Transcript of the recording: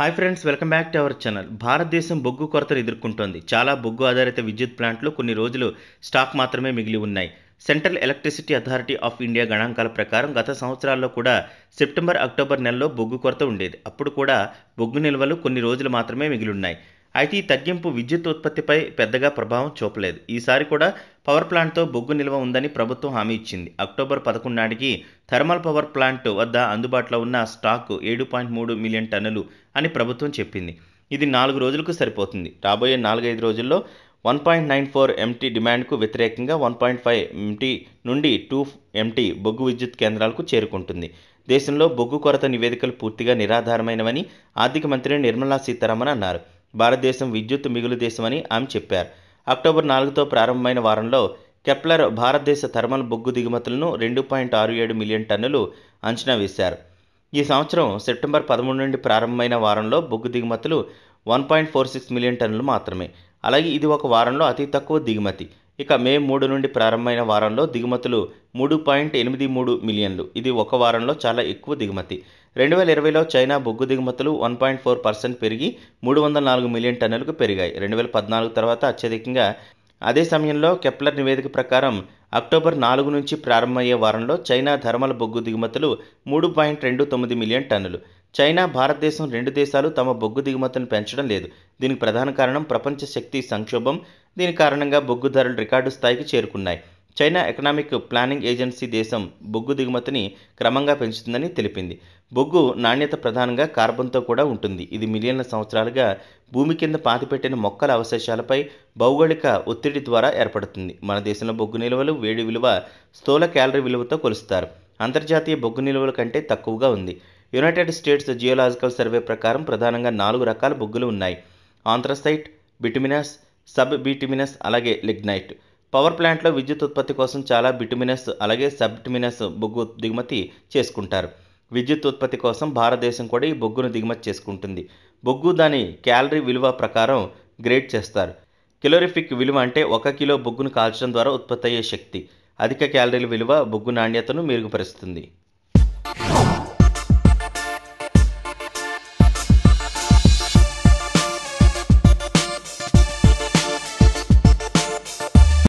hi friends welcome back to our channel భారతదేశం బొగ్గు కొరతను ఎదుర్కొంటోంది చాలా బొగ్గు ఆధారిత విద్యుత్ ప్లాంట్లు కొన్ని రోజులు స్టాక్ మాత్రమే మిగిలి ఉన్నాయి central electricity authority of India గణాంకాల ప్రకారం గత సంవత్సరాల్లో కూడా సెప్టెంబర్ అక్టోబర్ నెలలో బొగ్గు కొరత ఉండేది అప్పుడు కూడా బొగ్గు నిల్వలు కొన్ని రోజులు మాత్రమే మిగిలి ఉన్నాయి అయితే ఈ తగ్గింపు విద్యుత్ ఉత్పత్తిపై పెద్దగా ప్రభావం చూపలేదు ఈసారి కూడా పవర్ ప్లాంట్తో బొగ్గు నిల్వ ఉందని ప్రభుత్వం హామీ ఇచ్చింది అక్టోబర్ పదకొండు నాటికి థర్మల్ పవర్ ప్లాంట్ వద్ద అందుబాటులో ఉన్న స్టాక్ ఏడు పాయింట్ మూడు మిలియన్ టన్నులు అని ప్రభుత్వం చెప్పింది ఇది నాలుగు రోజులకు సరిపోతుంది రాబోయే నాలుగైదు రోజుల్లో one point nine four M డిమాండ్కు వ్యతిరేకంగా one point five M T two M బొగ్గు విద్యుత్ కేంద్రాలకు చేరుకుంటుంది దేశంలో బొగ్గు కొరత నివేదికలు పూర్తిగా నిరాధారమైనవని ఆర్థిక మంత్రి నిర్మలా సీతారామన్ అన్నారు భారతదేశం విద్యుత్ మిగులు దేశమని ఆమె చెప్పారు అక్టోబర్ నాలుగుతో ప్రారంభమైన వారంలో కెప్లర్ భారతదేశ థర్మల్ బొగ్గు దిగుమతులను రెండు పాయింట్ ఆరు ఏడు మిలియన్ టన్నులు అంచనా వేశారు ఈ సంవత్సరం సెప్టెంబర్ పదమూడు నుండి ప్రారంభమైన వారంలో బొగ్గు దిగుమతులు one point four six million టన్నులు మాత్రమే అలాగే ఇది ఒక వారంలో అతి తక్కువ దిగుమతి ఇక మే మూడు నుండి ప్రారంభమైన వారంలో దిగుమతులు మూడు పాయింట్ ఎనిమిది మూడు మిలియన్లు ఇది ఒక వారంలో చాలా ఎక్కువ దిగుమతి రెండు వేల ఇరవైలో చైనా బొగ్గు దిగుమతులు వన్ పాయింట్ ఫోర్ పర్సెంట్ పెరిగి మూడు వందల నాలుగు మిలియన్ టన్నులకు పెరిగాయి రెండు వేల పద్నాలుగు తర్వాత అత్యధికంగా అదే సమయంలో కెప్లర్ నివేదిక ప్రకారం అక్టోబర్ నాలుగు నుంచి ప్రారంభమయ్యే వారంలో చైనా ధర్మల బొగ్గు దిగుమతులు మూడు పాయింట్ రెండు తొమ్మిది మిలియన్ టన్నులు చైనా భారతదేశం రెండు దేశాలు తమ బొగ్గు దిగుమతులను పెంచడం లేదు దీనికి ప్రధాన కారణం ప్రపంచ శక్తి సంక్షోభం దీని కారణంగా బొగ్గు ధరలు రికార్డు స్థాయికి చేరుకున్నాయి చైనా ఎకనామిక్ ప్లానింగ్ ఏజెన్సీ దేశం బొగ్గు దిగుమతిని క్రమంగా పెంచుతుందని తెలిపింది బొగ్గు నాణ్యత ప్రధానంగా కార్బన్తో కూడా ఉంటుంది ఇది మిలియన్ల సంవత్సరాలుగా భూమి కింద పాతిపెట్టిన మొక్కల అవశేషాలపై భౌగోళిక ఒత్తిడి ద్వారా ఏర్పడుతుంది మన దేశంలో బొగ్గు నిల్వలు వేడి విలువ స్థూల క్యాలరీ విలువతో కొలుస్తారు అంతర్జాతీయ బొగ్గు నిల్వల కంటే తక్కువగా ఉంది యునైటెడ్ స్టేట్స్ జియోలాజికల్ సర్వే ప్రకారం ప్రధానంగా నాలుగు రకాల బొగ్గులు ఉన్నాయి ఆంథ్రసైట్ బిటిమినస్ సబ్ బిటిమినస్ అలాగే లిగ్నైట్ పవర్ ప్లాంట్లో విద్యుత్ ఉత్పత్తి కోసం చాలా బిటుమినస్ అలాగే సబ్టిమినస్ బొగ్గు దిగుమతి చేసుకుంటారు విద్యుత్ ఉత్పత్తి కోసం భారతదేశం కూడా ఈ బొగ్గును దిగుమతి చేసుకుంటుంది బొగ్గు దాని క్యాలరీ విలువ ప్రకారం గ్రేడ్ చేస్తారు కిలోరిఫిక్ విలువ అంటే ఒక కిలో బొగ్గును కాల్చడం ద్వారా ఉత్పత్తి అయ్యే శక్తి అధిక క్యాలరీల విలువ బొగ్గు నాణ్యతను మెరుగుపరుస్తుంది